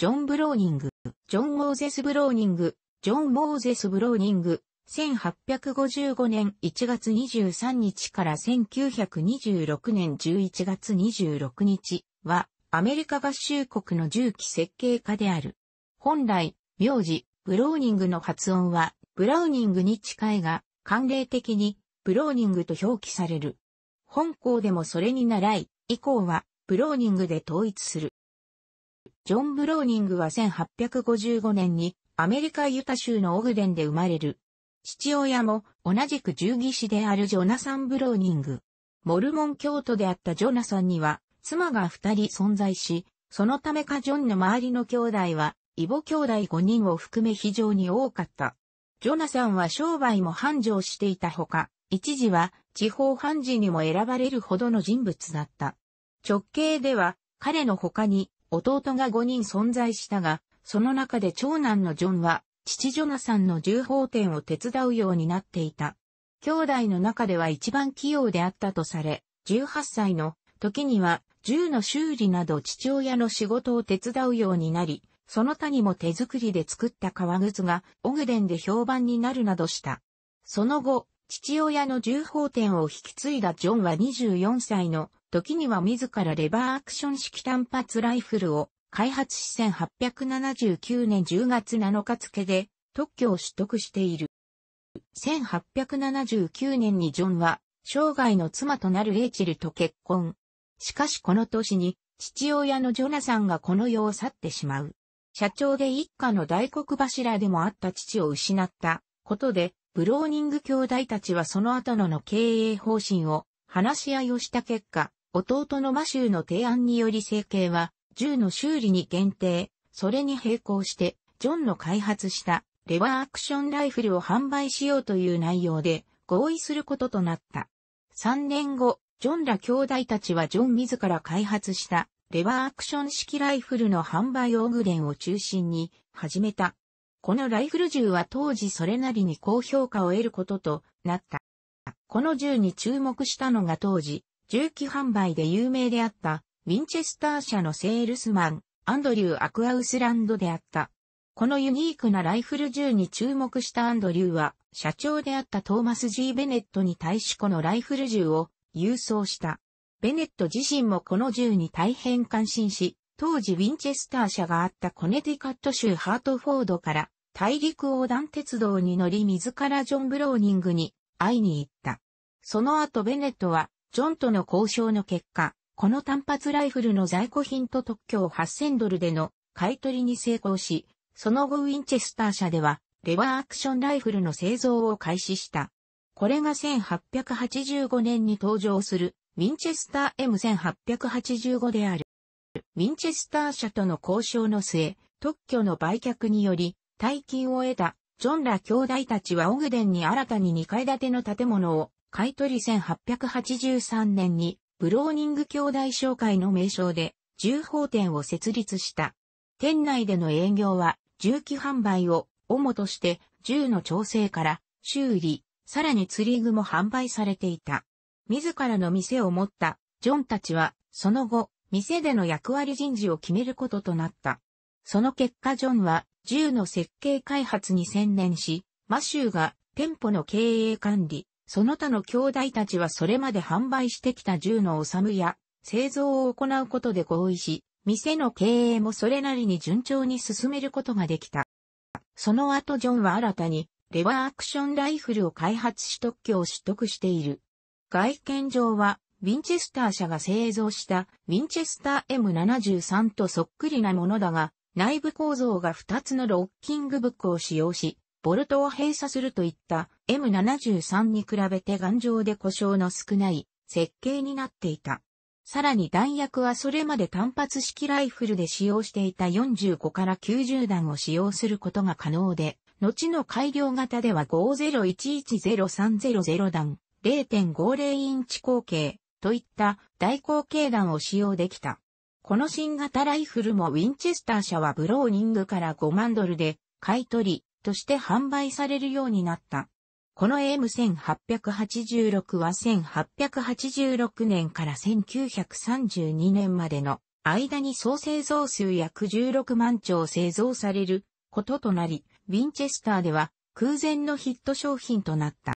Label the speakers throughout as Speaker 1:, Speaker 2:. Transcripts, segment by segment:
Speaker 1: ジョン・ブローニング、ジョン・モーゼス・ブローニング、ジョン・モーゼス・ブローニング、1855年1月23日から1926年11月26日は、アメリカ合衆国の重機設計家である。本来、名字、ブローニングの発音は、ブラウニングに近いが、慣例的に、ブローニングと表記される。本校でもそれに習い、以降は、ブローニングで統一する。ジョン・ブローニングは1855年にアメリカ・ユタ州のオグデンで生まれる。父親も同じく従技師であるジョナサン・ブローニング。モルモン教徒であったジョナサンには妻が二人存在し、そのためかジョンの周りの兄弟はイボ兄弟5人を含め非常に多かった。ジョナサンは商売も繁盛していたほか、一時は地方判事にも選ばれるほどの人物だった。直系では彼の他に弟が5人存在したが、その中で長男のジョンは、父ジョナさんの重宝店を手伝うようになっていた。兄弟の中では一番器用であったとされ、18歳の時には銃の修理など父親の仕事を手伝うようになり、その他にも手作りで作った革靴がオグデンで評判になるなどした。その後、父親の重宝店を引き継いだジョンは24歳の時には自らレバーアクション式単発ライフルを開発し1879年10月7日付で特許を取得している。1879年にジョンは生涯の妻となるレイチェルと結婚。しかしこの年に父親のジョナさんがこの世を去ってしまう。社長で一家の大黒柱でもあった父を失ったことで、ブローニング兄弟たちはその後のの経営方針を話し合いをした結果、弟のマシューの提案により成形は、銃の修理に限定、それに並行して、ジョンの開発したレバーアクションライフルを販売しようという内容で合意することとなった。3年後、ジョンら兄弟たちはジョン自ら開発したレバーアクション式ライフルの販売をグレンを中心に始めた。このライフル銃は当時それなりに高評価を得ることとなった。この銃に注目したのが当時、銃器販売で有名であった、ウィンチェスター社のセールスマン、アンドリュー・アクアウスランドであった。このユニークなライフル銃に注目したアンドリューは、社長であったトーマス・ G・ ベネットに対しこのライフル銃を郵送した。ベネット自身もこの銃に大変感心し、当時ウィンチェスター社があったコネティカット州ハートフォードから大陸横断鉄道に乗り自らジョン・ブローニングに会いに行った。その後ベネットはジョンとの交渉の結果、この単発ライフルの在庫品と特許を8000ドルでの買取に成功し、その後ウィンチェスター社では、レバーアクションライフルの製造を開始した。これが1885年に登場する、ウィンチェスター M1885 である。ウィンチェスター社との交渉の末、特許の売却により、大金を得た、ジョンら兄弟たちはオグデンに新たに2階建ての建物を買取1883年にブローニング兄弟商会の名称で銃砲店を設立した。店内での営業は銃器販売を主として銃の調整から修理、さらに釣り具も販売されていた。自らの店を持ったジョンたちはその後店での役割人事を決めることとなった。その結果ジョンは銃の設計開発に専念し、マシューが店舗の経営管理、その他の兄弟たちはそれまで販売してきた銃のめや製造を行うことで合意し、店の経営もそれなりに順調に進めることができた。その後ジョンは新たにレバーアクションライフルを開発し特許を取得している。外見上は、ウィンチェスター社が製造したウィンチェスター M73 とそっくりなものだが、内部構造が2つのロッキングブックを使用し、ボルトを閉鎖するといった M73 に比べて頑丈で故障の少ない設計になっていた。さらに弾薬はそれまで単発式ライフルで使用していた45から90弾を使用することが可能で、後の改良型では501103000弾、0.50インチ口径といった大口径弾を使用できた。この新型ライフルもウィンチェスター社はブローニングから5万ドルで買い取り、として販売されるようになった。この m 1 8 8 6は1886年から1932年までの間に総製造数約16万丁製造されることとなり、ウィンチェスターでは空前のヒット商品となった。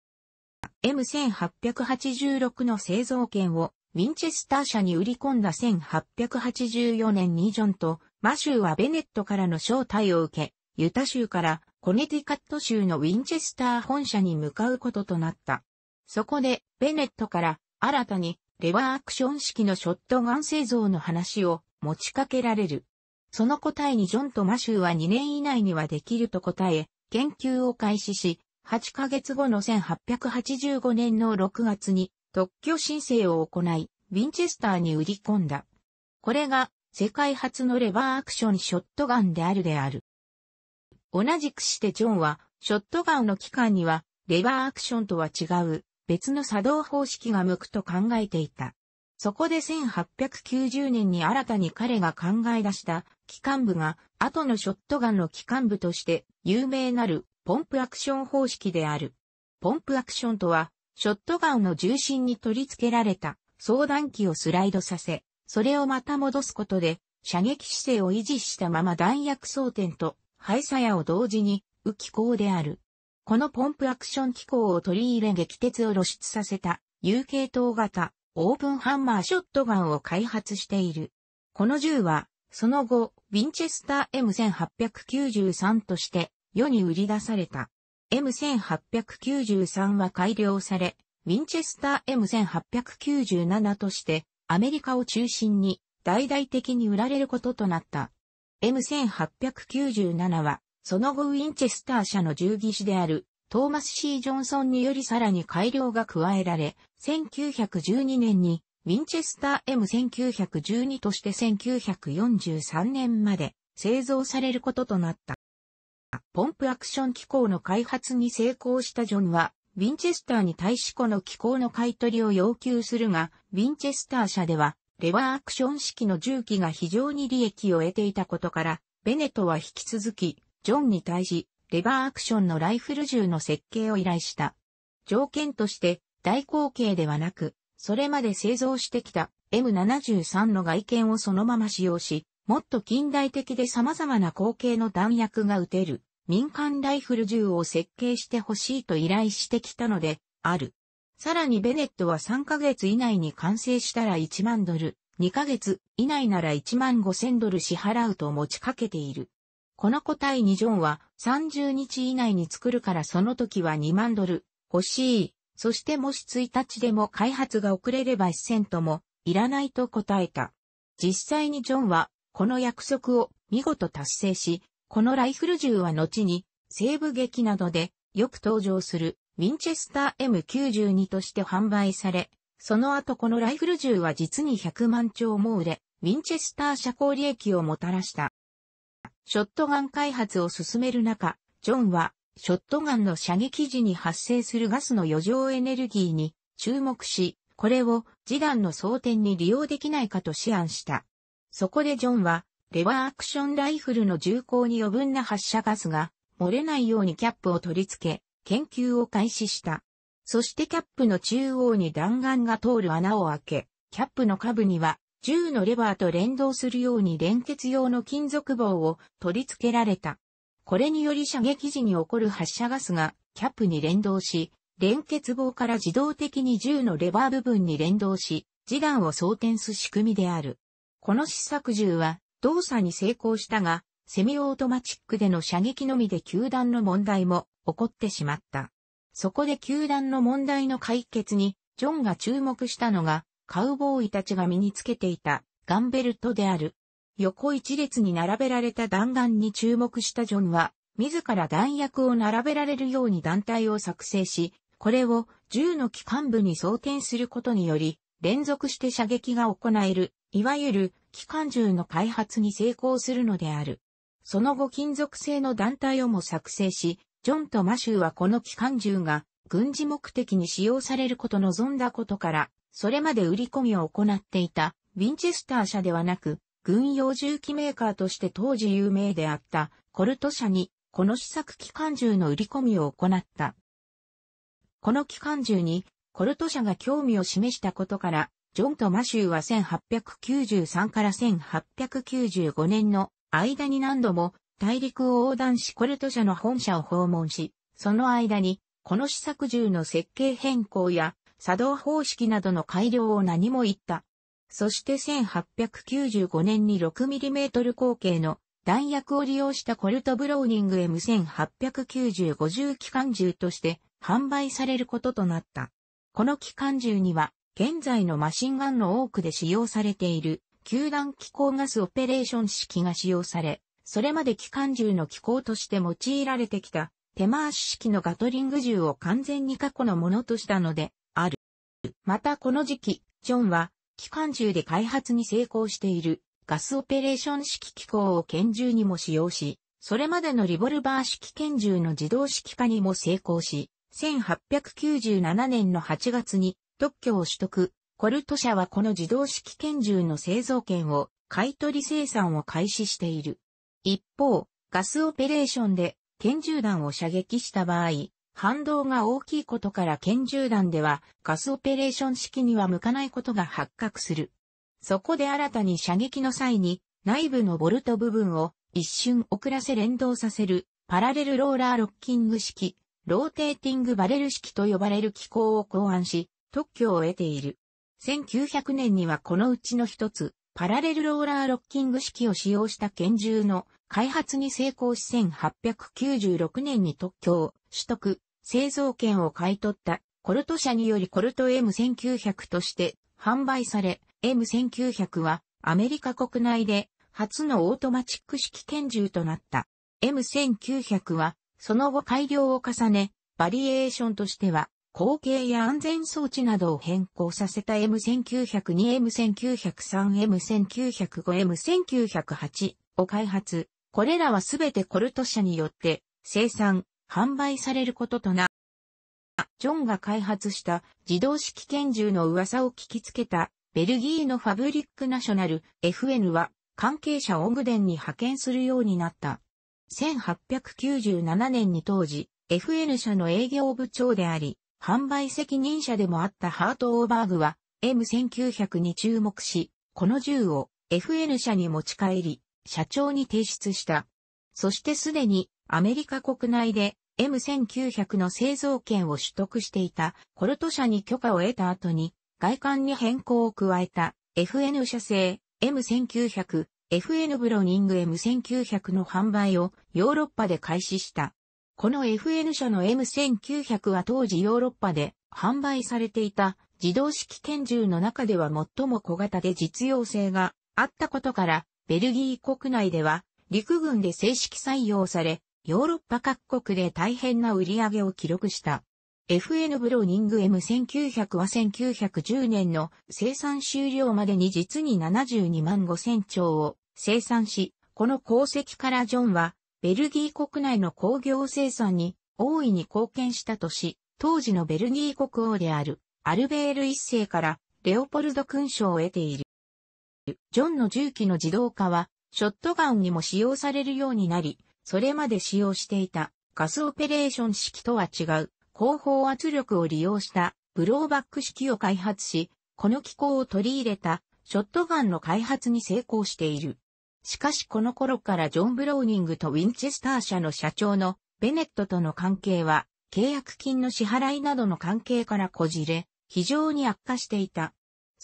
Speaker 1: M1886 の製造権をウィンチェスター社に売り込んだ1884年にジョンとマシューはベネットからの招待を受け、ユタ州からコネティカット州のウィンチェスター本社に向かうこととなった。そこで、ベネットから新たにレバーアクション式のショットガン製造の話を持ちかけられる。その答えにジョンとマシューは2年以内にはできると答え、研究を開始し、8ヶ月後の1885年の6月に特許申請を行い、ウィンチェスターに売り込んだ。これが世界初のレバーアクションショットガンであるである。同じくしてジョンは、ショットガンの機関には、レバーアクションとは違う、別の作動方式が向くと考えていた。そこで1890年に新たに彼が考え出した、機関部が、後のショットガンの機関部として、有名なる、ポンプアクション方式である。ポンプアクションとは、ショットガンの重心に取り付けられた、相談機をスライドさせ、それをまた戻すことで、射撃姿勢を維持したまま弾薬装填と廃車屋を同時に、浮機構である。このポンプアクション機構を取り入れ撃鉄を露出させた、有系統型、オープンハンマーショットガンを開発している。この銃は、その後、ウィンチェスター M1893 として世に売り出された。M1893 は改良され、ウィンチェスター M1897 としてアメリカを中心に大々的に売られることとなった。M1897 は、その後ウィンチェスター社の従技師であるトーマス・シー・ジョンソンによりさらに改良が加えられ、1912年にウィンチェスター M1912 として1943年まで製造されることとなった。ポンプアクション機構の開発に成功したジョンは、ウィンチェスターに対しこの機構の買い取りを要求するが、ウィンチェスター社ではレバーアクション式の重機が非常に利益を得ていたことから、ベネトは引き続き、ジョンに対し、レバーアクションのライフル銃の設計を依頼した。条件として、大口径ではなく、それまで製造してきた M73 の外見をそのまま使用し、もっと近代的で様々な口径の弾薬が撃てる民間ライフル銃を設計してほしいと依頼してきたので、ある。さらにベネットは3ヶ月以内に完成したら1万ドル、2ヶ月以内なら1万5千ドル支払うと持ちかけている。この答えにジョンは30日以内に作るからその時は2万ドル欲しい。そしてもし1日でも開発が遅れれば1セントもいらないと答えた。実際にジョンはこの約束を見事達成し、このライフル銃は後に西部劇などでよく登場するウィンチェスター M92 として販売され、その後このライフル銃は実に100万丁も売れ、ウィンチェスター社交利益をもたらした。ショットガン開発を進める中、ジョンは、ショットガンの射撃時に発生するガスの余剰エネルギーに注目し、これを示談の装填に利用できないかと思案した。そこでジョンは、レバーアクションライフルの銃口に余分な発射ガスが漏れないようにキャップを取り付け、研究を開始した。そしてキャップの中央に弾丸が通る穴を開け、キャップの下部には銃のレバーと連動するように連結用の金属棒を取り付けられた。これにより射撃時に起こる発射ガスがキャップに連動し、連結棒から自動的に銃のレバー部分に連動し、示弾を装填す仕組みである。この試作銃は動作に成功したが、セミオートマチックでの射撃のみで球弾の問題も起こってしまった。そこで球団の問題の解決に、ジョンが注目したのが、カウボーイたちが身につけていたガンベルトである。横一列に並べられた弾丸に注目したジョンは、自ら弾薬を並べられるように団体を作成し、これを銃の機関部に装填することにより、連続して射撃が行える、いわゆる機関銃の開発に成功するのである。その後金属製の団体をも作成し、ジョンとマシューはこの機関銃が軍事目的に使用されること望んだことから、それまで売り込みを行っていたウィンチェスター社ではなく、軍用銃器メーカーとして当時有名であったコルト社にこの試作機関銃の売り込みを行った。この機関銃にコルト社が興味を示したことから、ジョンとマシューは1893から1895年の間に何度も大陸を横断しコルト社の本社を訪問し、その間に、この試作銃の設計変更や作動方式などの改良を何も言った。そして1895年に 6mm 口径の弾薬を利用したコルトブローニング M1890 銃機関銃として販売されることとなった。この機関銃には現在のマシンガンの多くで使用されている球団機構ガスオペレーション式が使用され、それまで機関銃の機構として用いられてきた、手回し式のガトリング銃を完全に過去のものとしたので、ある。またこの時期、ジョンは、機関銃で開発に成功している、ガスオペレーション式機構を拳銃にも使用し、それまでのリボルバー式拳銃の自動式化にも成功し、1897年の8月に特許を取得。コルト社はこの自動式拳銃の製造権を買取生産を開始している。一方、ガスオペレーションで拳銃弾を射撃した場合、反動が大きいことから拳銃弾ではガスオペレーション式には向かないことが発覚する。そこで新たに射撃の際に内部のボルト部分を一瞬遅らせ連動させるパラレルローラーロッキング式、ローテーティングバレル式と呼ばれる機構を考案し特許を得ている。1900年にはこのうちの一つ、パラレルローラーロッキング式を使用した拳銃の開発に成功し1896年に特許を取得、製造権を買い取ったコルト社によりコルト M1900 として販売され、M1900 はアメリカ国内で初のオートマチック式拳銃となった。M1900 はその後改良を重ね、バリエーションとしては後継や安全装置などを変更させた M1902、M1903、M1905、M1908 を開発、これらはすべてコルト社によって生産、販売されることとな。ジョンが開発した自動式拳銃の噂を聞きつけたベルギーのファブリックナショナル FN は関係者をオグデンに派遣するようになった。1897年に当時 FN 社の営業部長であり、販売責任者でもあったハート・オーバーグは M1900 に注目し、この銃を FN 社に持ち帰り、社長に提出した。そしてすでにアメリカ国内で M1900 の製造権を取得していたコルト社に許可を得た後に外観に変更を加えた FN 社製 M1900、FN ブロニング M1900 の販売をヨーロッパで開始した。この FN 社の M1900 は当時ヨーロッパで販売されていた自動式拳銃の中では最も小型で実用性があったことからベルギー国内では陸軍で正式採用され、ヨーロッパ各国で大変な売り上げを記録した。FN ブローニング M1900 は1910年の生産終了までに実に72万5000兆を生産し、この功績からジョンは、ベルギー国内の工業生産に大いに貢献したとし、当時のベルギー国王であるアルベール一世からレオポルド勲章を得ている。ジョンの銃器の自動化は、ショットガンにも使用されるようになり、それまで使用していたガスオペレーション式とは違う後方圧力を利用したブローバック式を開発し、この機構を取り入れたショットガンの開発に成功している。しかしこの頃からジョン・ブローニングとウィンチェスター社の社長のベネットとの関係は契約金の支払いなどの関係からこじれ、非常に悪化していた。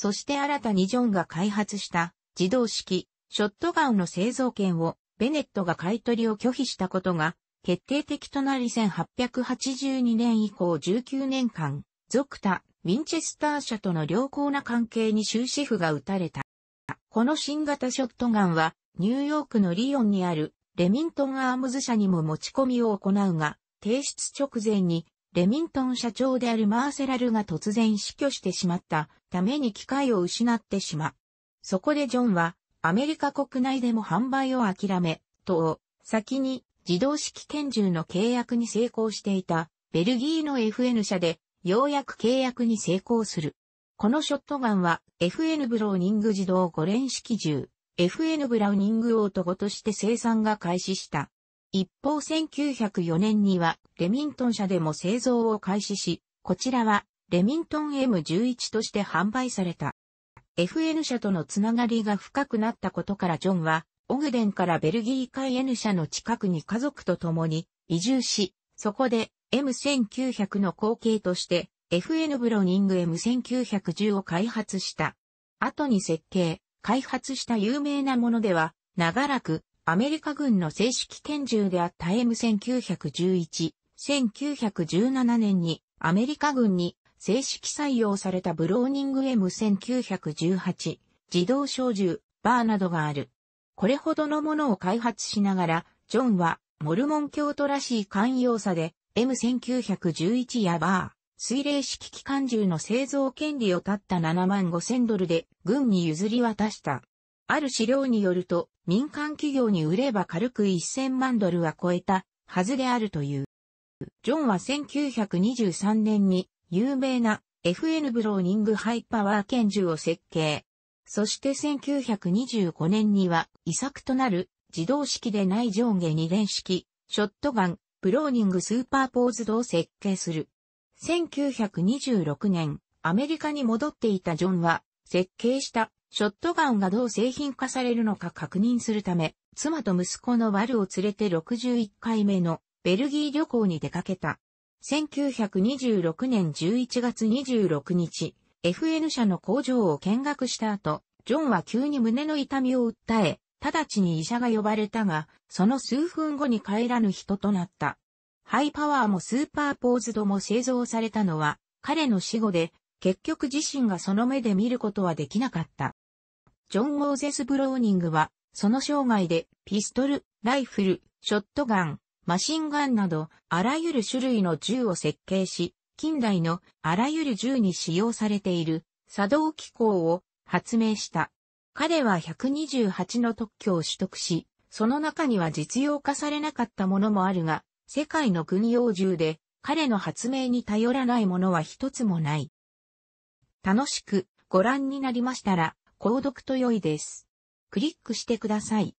Speaker 1: そして新たにジョンが開発した自動式ショットガンの製造権をベネットが買い取りを拒否したことが決定的となり1882年以降19年間、クタ、ウィンチェスター社との良好な関係に終止符が打たれた。この新型ショットガンは、ニューヨークのリヨンにあるレミントンアームズ社にも持ち込みを行うが、提出直前にレミントン社長であるマーセラルが突然死去してしまったために機械を失ってしまう。そこでジョンはアメリカ国内でも販売を諦め、と、先に自動式拳銃の契約に成功していたベルギーの FN 社でようやく契約に成功する。このショットガンは FN ブローニング自動5連式銃、FN ブラウニングオートとして生産が開始した。一方1904年にはレミントン社でも製造を開始し、こちらはレミントン M11 として販売された。FN 社とのつながりが深くなったことからジョンは、オグデンからベルギー海 N 社の近くに家族と共に移住し、そこで M1900 の後継として FN ブロニング M1910 を開発した。後に設計、開発した有名なものでは、長らくアメリカ軍の正式拳銃であった M1911、1917年にアメリカ軍に正式採用されたブローニング M1918、自動小銃、バーなどがある。これほどのものを開発しながら、ジョンはモルモン教徒らしい寛容さで M1911 やバー、水冷式機関銃の製造権利をたった7万5千ドルで軍に譲り渡した。ある資料によると、民間企業に売れば軽く1000万ドルは超えたはずであるという。ジョンは1923年に有名な FN ブローニングハイパワー拳銃を設計。そして1925年には遺作となる自動式でない上下二連式ショットガンブローニングスーパーポーズドを設計する。1926年アメリカに戻っていたジョンは設計したショットガンがどう製品化されるのか確認するため、妻と息子のワルを連れて61回目のベルギー旅行に出かけた。1926年11月26日、FN 社の工場を見学した後、ジョンは急に胸の痛みを訴え、直ちに医者が呼ばれたが、その数分後に帰らぬ人となった。ハイパワーもスーパーポーズドも製造されたのは、彼の死後で、結局自身がその目で見ることはできなかった。ジョン・モーゼス・ブローニングは、その生涯で、ピストル、ライフル、ショットガン、マシンガンなど、あらゆる種類の銃を設計し、近代のあらゆる銃に使用されている作動機構を発明した。彼は128の特許を取得し、その中には実用化されなかったものもあるが、世界の軍用銃で彼の発明に頼らないものは一つもない。楽しくご覧になりましたら、購読と良いです。クリックしてください。